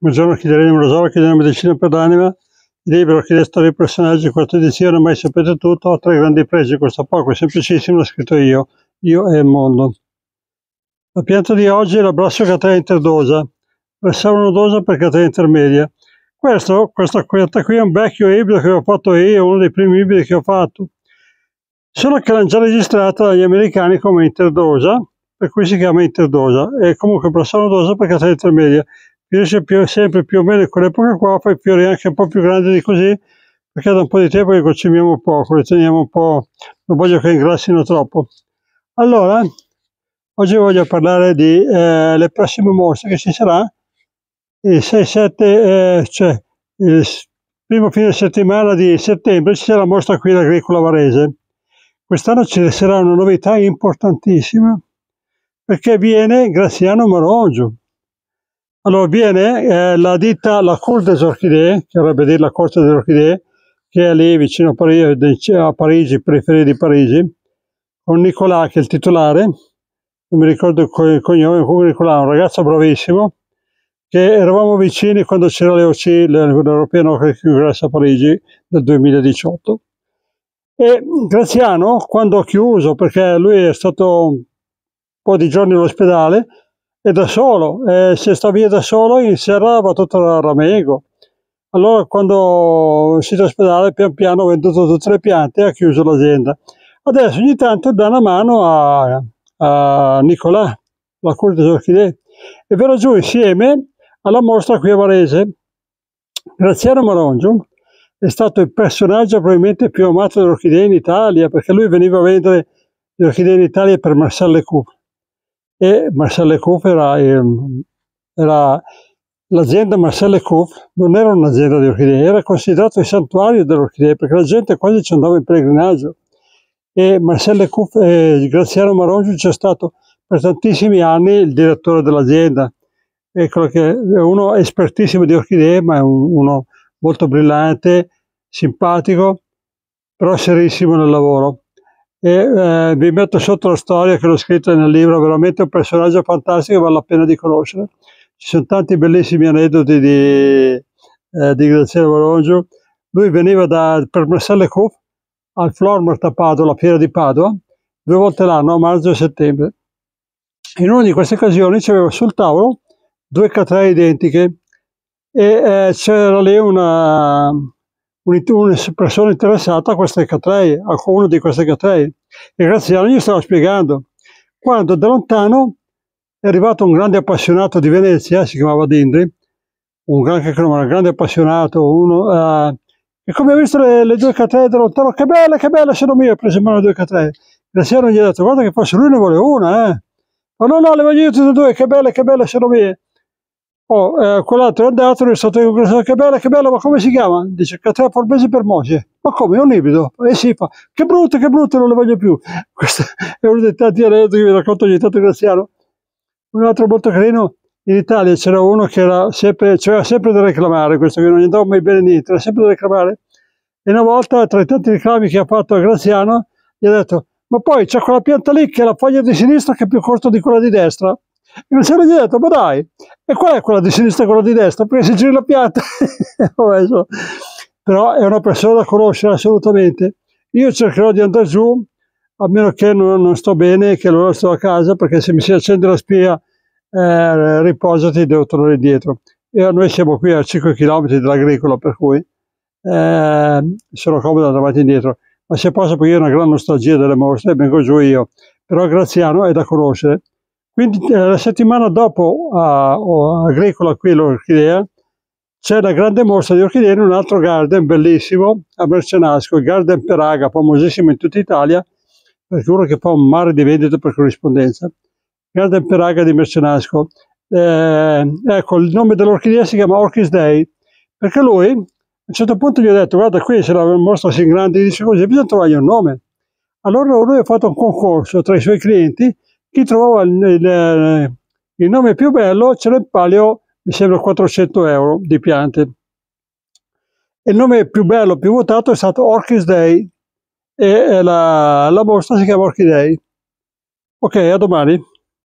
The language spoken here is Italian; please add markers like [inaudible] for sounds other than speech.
Buongiorno Chiederino Rosoro, Chiederino Medicina per l'anima. Il libro che storia i personaggi di questa edizione, mai sapete tutto, ho tre grandi pregi, questo poco è semplicissimo, l'ho scritto io, io e il mondo. La pianta di oggi è la catena interdosa, pressava nodosa per catena intermedia. Questo, questa pianta qui è un vecchio ibrido che ho fatto io, uno dei primi ibridi che ho fatto. Solo che l'hanno già registrata dagli americani come interdosa, per cui si chiama interdosa, è comunque Brassonodosa per catena intermedia riesce più, sempre più o meno in quell'epoca qua, poi fiori anche un po' più grandi di così, perché da un po' di tempo che consumiamo poco, li teniamo un po', non voglio che ingrassino troppo. Allora, oggi voglio parlare delle eh, prossime mostre che ci sarà il 6-7, eh, cioè il primo fine settimana di settembre ci sarà la mostra qui all'Agricola Varese. Quest'anno ci sarà una novità importantissima perché viene Graziano Marongio allora viene eh, la ditta La Course des Orchidee, che vorrebbe dire la Corte delle Orchidee, che è lì vicino a Parigi, a Parigi, periferia di Parigi, con Nicolà che è il titolare, non mi ricordo il cognome, comunque Nicolà, un ragazzo bravissimo, che eravamo vicini quando c'era l'EOC, l'Unione Europea no, che congresso a Parigi nel 2018. E Graziano, quando ho chiuso, perché lui è stato un po' di giorni all'ospedale, e da solo, e se sta via da solo in va tutto il ramego. Allora quando è uscito ospedale pian piano ha venduto tutte le piante e ha chiuso l'azienda. Adesso ogni tanto dà una mano a, a Nicolà, la Cour des Orchidee, e verrà giù insieme alla mostra qui a Varese. Graziano Marongium è stato il personaggio probabilmente più amato dell'orchidea in Italia, perché lui veniva a vendere l'orchidea in Italia per Marcel Lecoux e Marcelle Coop era, ehm, era l'azienda Marcelle Coop non era un'azienda di orchidee, era considerato il santuario delle orchidee perché la gente quasi ci andava in pellegrinaggio e Marcelle Coop eh, Graziano Marongi c'è stato per tantissimi anni il direttore dell'azienda è uno espertissimo di orchidee ma è un, uno molto brillante, simpatico però serissimo nel lavoro e eh, vi metto sotto la storia che l'ho scritta nel libro, veramente un personaggio fantastico, vale la pena di conoscere. Ci sono tanti bellissimi aneddoti di, eh, di Graziano Valongio. Lui veniva da, per Marcelle Coop al Flormart a Padova, la fiera di Padova, due volte l'anno, a maggio e settembre. In una di queste occasioni c'aveva sul tavolo due catrei identiche e eh, c'era lì una, una persona interessata a queste catreie, a una di queste catreie. E Graziano gli stava spiegando. Quando da lontano è arrivato un grande appassionato di Venezia, si chiamava Dindri, un, gran, un grande appassionato, uno, uh, e come ha visto le, le due catreie da lontano, che belle, che belle, sono mie, ha preso in mano le due catreie. Graziano gli ha detto, guarda che forse lui ne vuole una, eh. Ma no, no, le voglio io tutte e due, che belle, che belle, sono mie. Oh, eh, quell'altro è andato, è stato io, che bello, che bello, ma come si chiama? Dice, catena polpese per Mosè. Ma come, è un libido? E eh si fa, che brutto, che brutto, non lo voglio più. [laughs] Questo è uno dei tanti aneddoti che vi racconto ogni tanto Graziano. Un altro molto carino, in Italia c'era uno che era sempre, cioè, sempre da reclamare, questo che non gli andava mai bene niente, era sempre da reclamare. E una volta, tra i tanti reclami che ha fatto a Graziano, gli ha detto, ma poi c'è quella pianta lì che è la foglia di sinistra che è più corta di quella di destra. E mi sono detto, ma dai, e qual è quella di sinistra e quella di destra? Perché si gira la piatta. [laughs] Però è una persona da conoscere assolutamente. Io cercherò di andare giù, a meno che non, non sto bene, e che allora sto a casa, perché se mi si accende la spia, eh, riposati, devo tornare indietro. E noi siamo qui a 5 km dall'agricola, per cui eh, sono comodo andare avanti indietro. Ma se posso, perché io ho una gran nostalgia delle mostre, vengo giù io. Però Graziano è da conoscere quindi eh, la settimana dopo a, a Agricola, qui l'Orchidea, c'è la grande mostra di orchidee in un altro garden bellissimo a Mercenasco, il Garden Peraga, famosissimo in tutta Italia, perché uno che fa un mare di vendita per corrispondenza. Garden Peraga di Mercenasco. Eh, ecco, il nome dell'orchidea si chiama Orchis Day, perché lui a un certo punto gli ho detto, guarda qui se la mostra si ingrandisce così, bisogna trovargli un nome. Allora lui ha fatto un concorso tra i suoi clienti chi trovava il, il, eh, il nome più bello c'era in palio, mi sembra, 400 euro di piante. Il nome più bello, più votato è stato Orchis Day e eh, la, la mostra si chiama Orchidei. Ok, a domani.